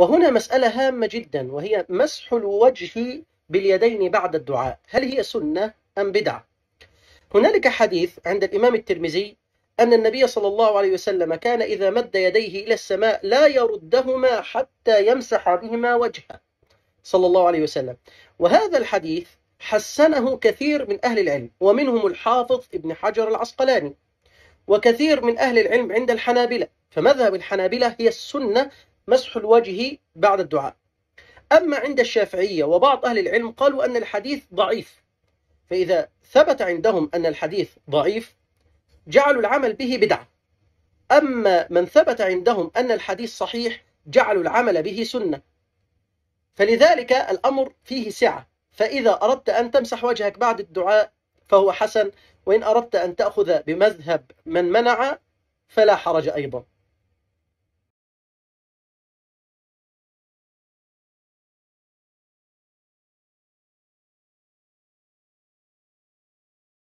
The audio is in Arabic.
وهنا مسألة هامة جدا وهي مسح الوجه باليدين بعد الدعاء هل هي سنة أم بدعة؟ هنالك حديث عند الإمام الترمذي أن النبي صلى الله عليه وسلم كان إذا مد يديه إلى السماء لا يردهما حتى يمسح بهما وجهه صلى الله عليه وسلم وهذا الحديث حسنه كثير من أهل العلم ومنهم الحافظ ابن حجر العسقلاني وكثير من أهل العلم عند الحنابلة فمذهب الحنابلة هي السنة مسح الوجه بعد الدعاء أما عند الشافعية وبعض أهل العلم قالوا أن الحديث ضعيف فإذا ثبت عندهم أن الحديث ضعيف جعلوا العمل به بدعة أما من ثبت عندهم أن الحديث صحيح جعلوا العمل به سنة فلذلك الأمر فيه سعة فإذا أردت أن تمسح وجهك بعد الدعاء فهو حسن وإن أردت أن تأخذ بمذهب من منع فلا حرج أيضا